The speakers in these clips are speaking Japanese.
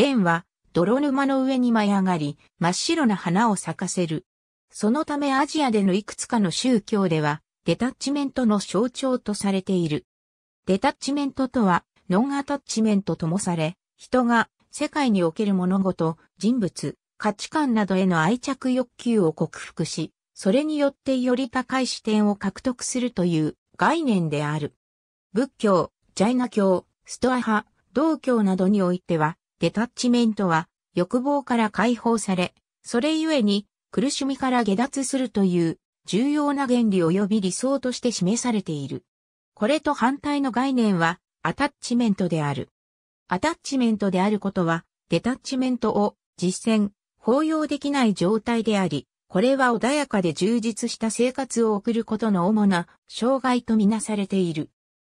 蓮は泥沼の上に舞い上がり、真っ白な花を咲かせる。そのためアジアでのいくつかの宗教では、デタッチメントの象徴とされている。デタッチメントとは、ノンアタッチメントともされ、人が世界における物事、人物、価値観などへの愛着欲求を克服し、それによってより高い視点を獲得するという概念である。仏教、ジャイナ教、ストア派、道教などにおいては、デタッチメントは欲望から解放され、それゆえに苦しみから下脱するという重要な原理及び理想として示されている。これと反対の概念はアタッチメントである。アタッチメントであることはデタッチメントを実践、包容できない状態であり、これは穏やかで充実した生活を送ることの主な障害とみなされている。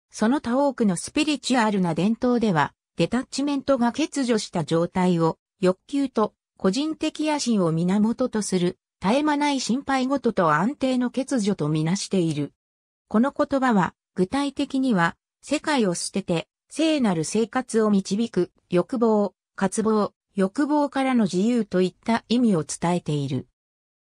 その他多くのスピリチュアルな伝統では、デタッチメントが欠如した状態を欲求と個人的野心を源とする絶え間ない心配事と安定の欠如とみなしている。この言葉は具体的には世界を捨てて聖なる生活を導く欲望、渇望、欲望からの自由といった意味を伝えている。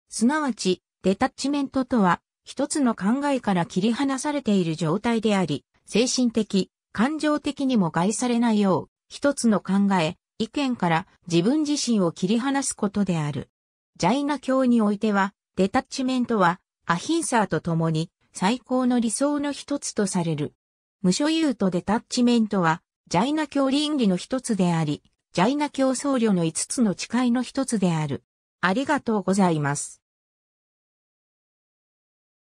すなわち、デタッチメントとは、一つの考えから切り離されている状態であり、精神的、感情的にも害されないよう、一つの考え、意見から自分自身を切り離すことである。ジャイナ教においては、デタッチメントは、アヒンサーと共に最高の理想の一つとされる。無所有とデタッチメントは、ジャイナ教倫理の一つであり、ジャイナ教僧侶の五つの誓いの一つである。ありがとうございます。